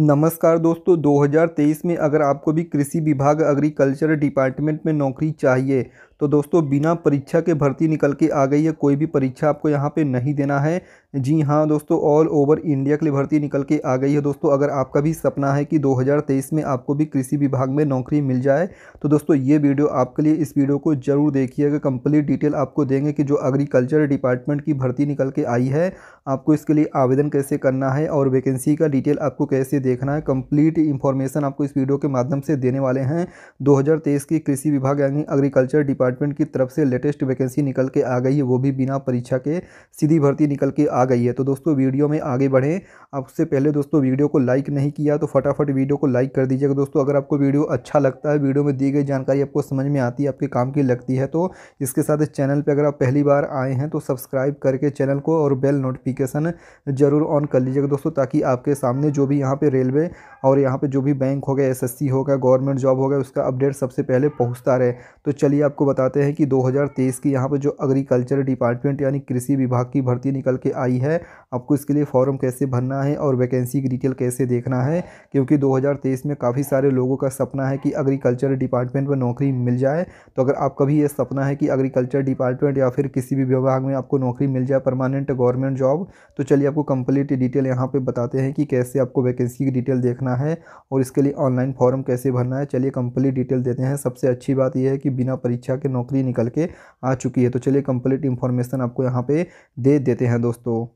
नमस्कार दोस्तों 2023 में अगर आपको भी कृषि विभाग एग्रीकल्चर डिपार्टमेंट में नौकरी चाहिए तो दोस्तों बिना परीक्षा के भर्ती निकल के आ गई है कोई भी परीक्षा आपको यहाँ पे नहीं देना है जी हाँ दोस्तों ऑल ओवर इंडिया के लिए भर्ती निकल के आ गई है दोस्तों अगर आपका भी सपना है कि 2023 में आपको भी कृषि विभाग में नौकरी मिल जाए तो दोस्तों ये वीडियो आपके लिए इस वीडियो को ज़रूर देखिएगा कंप्लीट डिटेल आपको देंगे कि जो एग्रीकल्चर डिपार्टमेंट की भर्ती निकल के आई है आपको इसके लिए आवेदन कैसे करना है और वैकेंसी का डिटेल आपको कैसे देखना है कंप्लीट इन्फॉर्मेशन आपको इस वीडियो के माध्यम से देने वाले हैं दो की कृषि विभाग यानी एग्रीकल्चर डिपार्ट डिपार्टमेंट की तरफ से लेटेस्ट वैकेंसी निकल के आ गई है वो भी बिना परीक्षा के सीधी भर्ती निकल के आ गई है तो दोस्तों वीडियो में आगे बढ़ें आप उससे पहले दोस्तों वीडियो को लाइक नहीं किया तो फटाफट वीडियो को लाइक कर दीजिएगा दोस्तों अगर आपको वीडियो अच्छा लगता है वीडियो में दी गई जानकारी आपको समझ में आती है आपके काम की लगती है तो इसके साथ इस चैनल पर अगर आप पहली बार आए हैं तो सब्सक्राइब करके चैनल को और बेल नोटिफिकेशन ज़रूर ऑन कर लीजिएगा दोस्तों ताकि आपके सामने जो भी यहाँ पर रेलवे और यहाँ पर जो भी बैंक हो गया एस हो गया गवर्नमेंट जॉब हो गया उसका अपडेट सबसे पहले पहुँचता रहे तो चलिए आपको बता बताते हैं कि 2023 की यहाँ पर जो एग्रीकल्चर डिपार्टमेंट यानी कृषि विभाग की भर्ती निकल के आई है आपको इसके लिए फॉर्म कैसे भरना है और वैकेंसी की डिटेल कैसे देखना है क्योंकि 2023 में काफ़ी सारे लोगों का सपना है कि एग्रीकल्चर डिपार्टमेंट में नौकरी मिल जाए तो अगर आपका भी ये सपना है कि एग्रीकल्चर डिपार्टमेंट या फिर किसी भी विभाग में आपको नौकरी मिल जाए परमानेंट गवर्नमेंट जॉब तो चलिए आपको कंप्लीट डिटेल यहाँ पर बताते हैं कि कैसे आपको वैकेंसी की डिटेल देखना है और इसके लिए ऑनलाइन फॉर्म कैसे भरना है चलिए कंप्लीट डिटेल देते हैं सबसे अच्छी बात यह है कि बिना परीक्षा के नौकरी निकल के आ चुकी है तो चलिए कंप्लीट इन्फॉर्मेशन आपको यहाँ पे दे देते हैं दोस्तों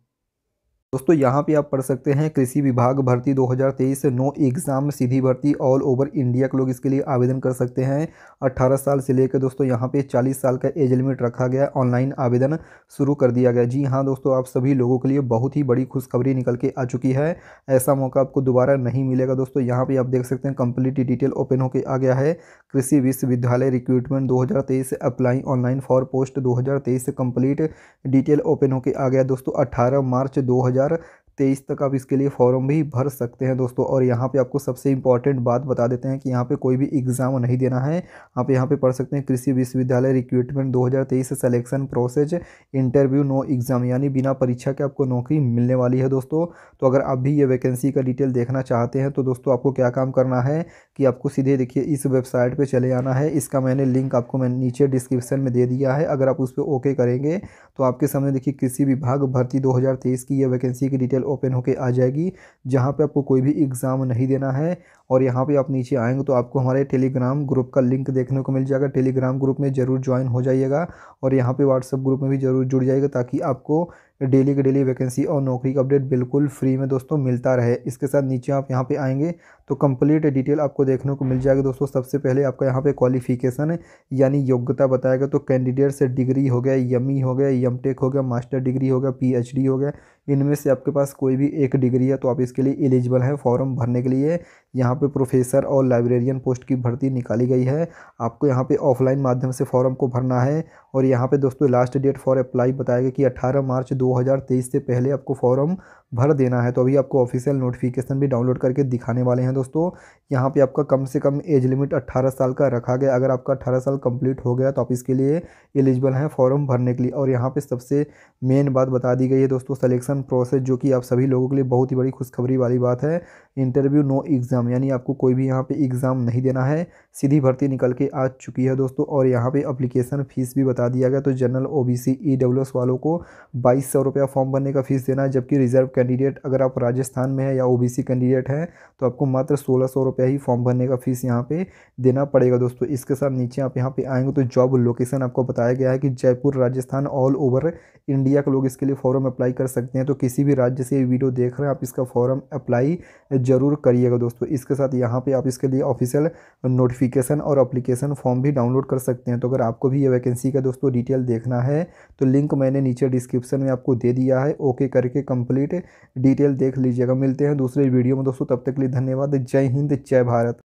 दोस्तों यहाँ पे आप पढ़ सकते हैं कृषि विभाग भर्ती 2023 नो एग्ज़ाम सीधी भर्ती ऑल ओवर इंडिया के लोग इसके लिए आवेदन कर सकते हैं 18 साल से लेकर दोस्तों यहाँ पे 40 साल का एज लिमिट रखा गया ऑनलाइन आवेदन शुरू कर दिया गया जी हाँ दोस्तों आप सभी लोगों के लिए बहुत ही बड़ी खुशखबरी निकल के आ चुकी है ऐसा मौका आपको दोबारा नहीं मिलेगा दोस्तों यहाँ पर आप देख सकते हैं कंप्लीट डिटेल ओपन होकर आ गया है कृषि विश्वविद्यालय रिक्रूटमेंट दो अप्लाई ऑनलाइन फॉर पोस्ट दो कंप्लीट डिटेल ओपन होकर आ गया दोस्तों अट्ठारह मार्च दो yarı तेईस तक आप इसके लिए फॉर्म भी भर सकते हैं दोस्तों और यहाँ पे आपको सबसे इंपॉर्टेंट बात बता देते हैं कि यहाँ पे कोई भी एग्ज़ाम नहीं देना है आप यहाँ पे पढ़ सकते हैं कृषि विश्वविद्यालय recruitment 2023 selection process interview no exam यानी बिना परीक्षा के आपको नौकरी मिलने वाली है दोस्तों तो अगर आप भी ये वैकेंसी का डिटेल देखना चाहते हैं तो दोस्तों आपको क्या काम करना है कि आपको सीधे देखिए इस वेबसाइट पर चले आना है इसका मैंने लिंक आपको मैंने नीचे डिस्क्रिप्शन में दे दिया है अगर आप उस पर ओके करेंगे तो आपके सामने देखिए कृषि विभाग भर्ती दो की यह वैकेंसी की डिटेल ओपन होके आ जाएगी जहाँ पे आपको कोई भी एग्ज़ाम नहीं देना है और यहाँ पे आप नीचे आएंगे तो आपको हमारे टेलीग्राम ग्रुप का लिंक देखने को मिल जाएगा टेलीग्राम ग्रुप में ज़रूर ज्वाइन हो जाइएगा और यहाँ पे व्हाट्सअप ग्रुप में भी ज़रूर जुड़ जाएगा ताकि आपको डेली के डेली वैकेंसी और नौकरी का अपडेट बिल्कुल फ्री में दोस्तों मिलता रहे इसके साथ नीचे आप यहाँ पे आएंगे तो कंप्लीट डिटेल आपको देखने को मिल जाएगा दोस्तों सबसे पहले आपका यहाँ पे क्वालिफिकेशन यानी योग्यता बताएगा तो कैंडिडेट से डिग्री हो गया यम e हो गया यम टेक हो गया मास्टर डिग्री हो गया पी हो गया इनमें से आपके पास कोई भी एक डिग्री है तो आप इसके लिए एलिजिबल हैं फॉर्म भरने के लिए यहाँ पे प्रोफेसर और लाइब्रेरियन पोस्ट की भर्ती निकाली गई है आपको यहाँ पे ऑफलाइन माध्यम से फॉर्म को भरना है और यहाँ पे दोस्तों लास्ट डेट फॉर अप्लाई बताया गया कि 18 मार्च 2023 से पहले आपको फॉर्म भर देना है तो अभी आपको ऑफिशियल नोटिफिकेशन भी डाउनलोड करके दिखाने वाले हैं दोस्तों यहाँ पे आपका कम से कम एज लिमिट 18 साल का रखा गया अगर आपका 18 साल कंप्लीट हो गया तो आप इसके लिए एलिजिबल हैं फॉर्म भरने के लिए और यहाँ पे सबसे मेन बात बता दी गई है दोस्तों सलेक्शन प्रोसेस जो कि आप सभी लोगों के लिए बहुत ही बड़ी खुशखबरी वाली बात है इंटरव्यू नो एग्ज़ाम यानी आपको कोई भी यहाँ पर एग्ज़ाम नहीं देना है सीधी भर्ती निकल के आ चुकी है दोस्तों और यहाँ पर अप्लीकेशन फ़ीस भी बता दिया गया तो जनरल ओ बी वालों को बाईस सौ फॉर्म भरने का फीस देना है जबकि रिजर्व कैंडिडेट अगर आप राजस्थान में है या ओ कैंडिडेट हैं तो आपको मात्र सोलह सौ रुपया ही फॉर्म भरने का फीस यहाँ पे देना पड़ेगा दोस्तों इसके साथ नीचे आप यहाँ पे आएंगे तो जॉब लोकेशन आपको बताया गया है कि Jaipur Rajasthan all over India के लोग इसके लिए फॉर्म अप्लाई कर सकते हैं तो किसी भी राज्य से ये वीडियो देख रहे हैं आप इसका फॉर्म अप्लाई ज़रूर करिएगा दोस्तों इसके साथ यहाँ पर आप इसके लिए ऑफिशियल नोटिफिकेशन और अप्लीकेशन फॉर्म भी डाउनलोड कर सकते हैं तो अगर आपको भी ये वैकेंसी का दोस्तों डिटेल देखना है तो लिंक मैंने नीचे डिस्क्रिप्शन में आपको दे दिया है ओके करके कंप्लीट डिटेल देख लीजिएगा मिलते हैं दूसरे वीडियो में दोस्तों तब तक के लिए धन्यवाद जय हिंद जय भारत